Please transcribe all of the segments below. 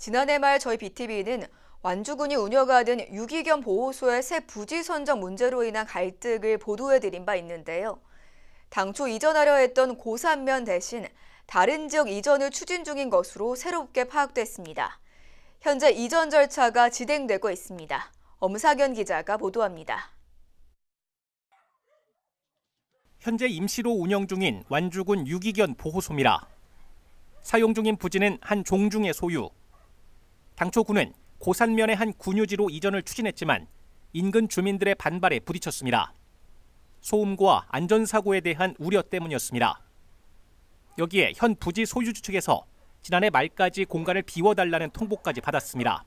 지난해 말 저희 BTV는 완주군이 운영하는 유기견 보호소의 새 부지 선정 문제로 인한 갈등을 보도해드린 바 있는데요. 당초 이전하려 했던 고산면 대신 다른 지역 이전을 추진 중인 것으로 새롭게 파악됐습니다. 현재 이전 절차가 진행되고 있습니다. 엄사견 기자가 보도합니다. 현재 임시로 운영 중인 완주군 유기견 보호소입니다. 사용 중인 부지는 한 종중의 소유, 당초 군은 고산면의 한 군유지로 이전을 추진했지만 인근 주민들의 반발에 부딪혔습니다. 소음과 안전사고에 대한 우려 때문이었습니다. 여기에 현 부지 소유주 측에서 지난해 말까지 공간을 비워달라는 통보까지 받았습니다.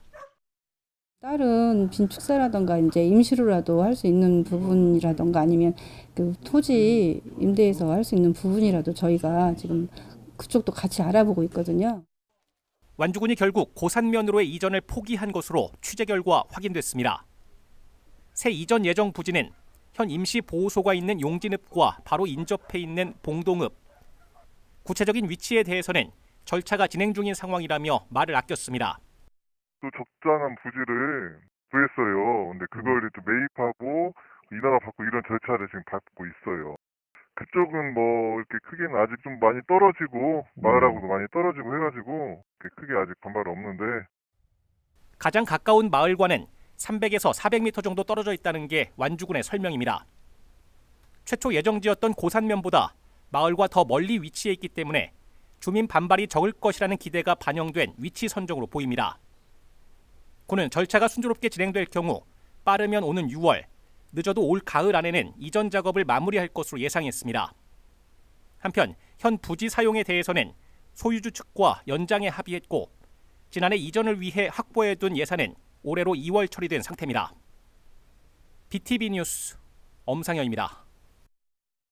다른 빈축사라던가 이제 임시로라도 할 수 있는 부분이라던가 아니면 그 토지 임대에서 할 수 있는 부분이라도 저희가 지금 그쪽도 같이 알아보고 있거든요. 완주군이 결국 고산면으로의 이전을 포기한 것으로 취재 결과 확인됐습니다. 새 이전 예정 부지는 현 임시 보호소가 있는 용진읍과 바로 인접해 있는 봉동읍. 구체적인 위치에 대해서는 절차가 진행 중인 상황이라며 말을 아꼈습니다. 또 적당한 부지를 구했어요. 근데 그걸 또 음. 매입하고 인허가 받고 이런 절차를 지금 쪽은 뭐 이렇게 크게는 아직 좀 많이 떨어지고 음. 마을하고도 많이 떨어지고 해가지고 크게 아직 반발 없는데 가장 가까운 마을과는 300에서 400m 정도 떨어져 있다는 게 완주군의 설명입니다. 최초 예정지였던 고산면보다 마을과 더 멀리 위치해 있기 때문에 주민 반발이 적을 것이라는 기대가 반영된 위치 선정으로 보입니다. 군은 절차가 순조롭게 진행될 경우 빠르면 오는 6월 늦어도 올 가을 안에는 이전 작업을 마무리할 것으로 예상했습니다. 한편 현 부지 사용에 대해서는 소유주 측과 연장에 합의했고 지난해 이전을 위해 확보해둔 예산은 올해로 2월 처리된 상태입니다. BTV 뉴스 엄상현입니다.